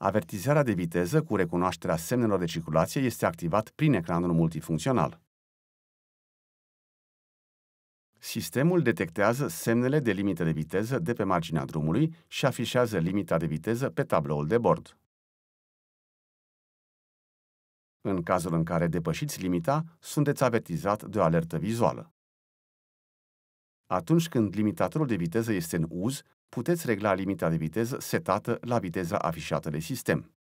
Avertizarea de viteză cu recunoașterea semnelor de circulație este activat prin ecranul multifuncțional. Sistemul detectează semnele de limită de viteză de pe marginea drumului și afișează limita de viteză pe tabloul de bord. În cazul în care depășiți limita, sunteți avertizat de o alertă vizuală. Atunci când limitatorul de viteză este în uz, puteți regla limita de viteză setată la viteza afișată de sistem.